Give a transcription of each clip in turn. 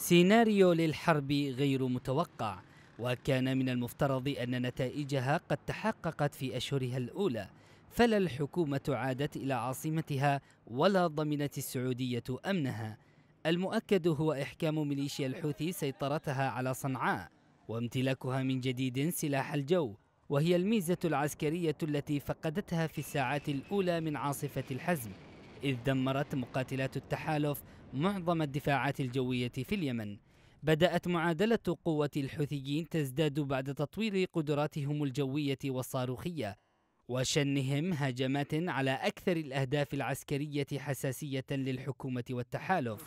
سيناريو للحرب غير متوقع وكان من المفترض أن نتائجها قد تحققت في أشهرها الأولى فلا الحكومة عادت إلى عاصمتها ولا ضمنت السعودية أمنها المؤكد هو إحكام ميليشيا الحوثي سيطرتها على صنعاء وامتلاكها من جديد سلاح الجو وهي الميزة العسكرية التي فقدتها في الساعات الأولى من عاصفة الحزم إذ دمرت مقاتلات التحالف معظم الدفاعات الجوية في اليمن بدأت معادلة قوة الحوثيين تزداد بعد تطوير قدراتهم الجوية والصاروخية وشنهم هجمات على أكثر الأهداف العسكرية حساسية للحكومة والتحالف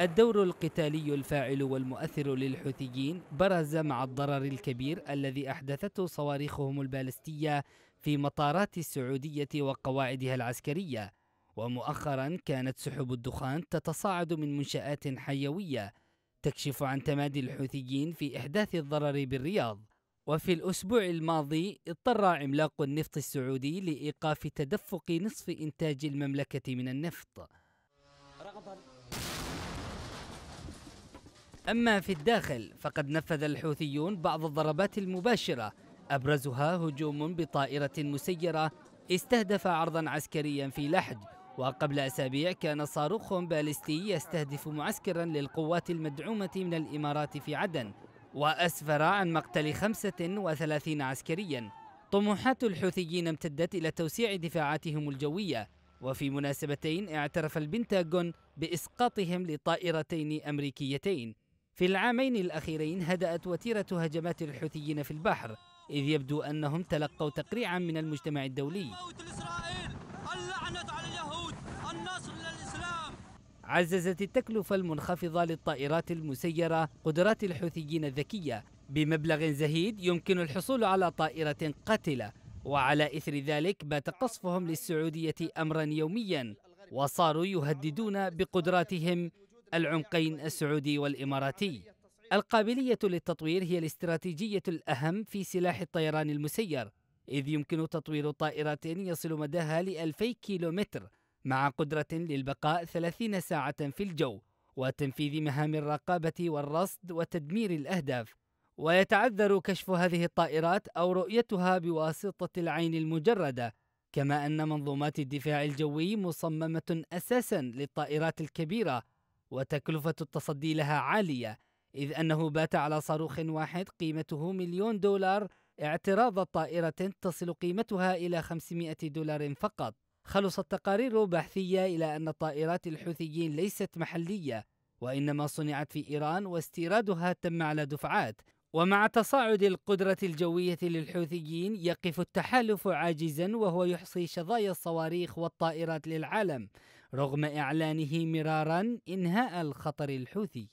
الدور القتالي الفاعل والمؤثر للحوثيين برز مع الضرر الكبير الذي أحدثته صواريخهم البالستية في مطارات السعودية وقواعدها العسكرية ومؤخرا كانت سحب الدخان تتصاعد من منشآت حيوية تكشف عن تمادي الحوثيين في إحداث الضرر بالرياض وفي الأسبوع الماضي اضطر عملاق النفط السعودي لإيقاف تدفق نصف إنتاج المملكة من النفط أما في الداخل فقد نفذ الحوثيون بعض الضربات المباشرة أبرزها هجوم بطائرة مسيرة استهدف عرضا عسكريا في لحج وقبل أسابيع كان صاروخ باليستي يستهدف معسكرا للقوات المدعومة من الإمارات في عدن وأسفر عن مقتل 35 عسكريا طموحات الحوثيين امتدت إلى توسيع دفاعاتهم الجوية وفي مناسبتين اعترف البنتاغون بإسقاطهم لطائرتين أمريكيتين في العامين الأخيرين هدأت وتيرة هجمات الحوثيين في البحر إذ يبدو أنهم تلقوا تقريعا من المجتمع الدولي عززت التكلفة المنخفضة للطائرات المسيرة قدرات الحوثيين الذكية بمبلغ زهيد يمكن الحصول على طائرة قاتلة وعلى إثر ذلك بات قصفهم للسعودية أمرا يوميا وصاروا يهددون بقدراتهم العمقين السعودي والإماراتي القابلية للتطوير هي الاستراتيجية الأهم في سلاح الطيران المسير إذ يمكن تطوير طائرة يصل مداها لألفي كيلومتر مع قدرة للبقاء ثلاثين ساعة في الجو وتنفيذ مهام الرقابة والرصد وتدمير الأهداف ويتعذر كشف هذه الطائرات أو رؤيتها بواسطة العين المجردة كما أن منظومات الدفاع الجوي مصممة أساسا للطائرات الكبيرة وتكلفة التصدي لها عالية إذ أنه بات على صاروخ واحد قيمته مليون دولار اعتراض طائرة تصل قيمتها إلى 500 دولار فقط خلصت تقارير بحثية إلى أن طائرات الحوثيين ليست محلية وإنما صنعت في إيران واستيرادها تم على دفعات ومع تصاعد القدرة الجوية للحوثيين يقف التحالف عاجزا وهو يحصي شظايا الصواريخ والطائرات للعالم رغم إعلانه مرارا إنهاء الخطر الحوثي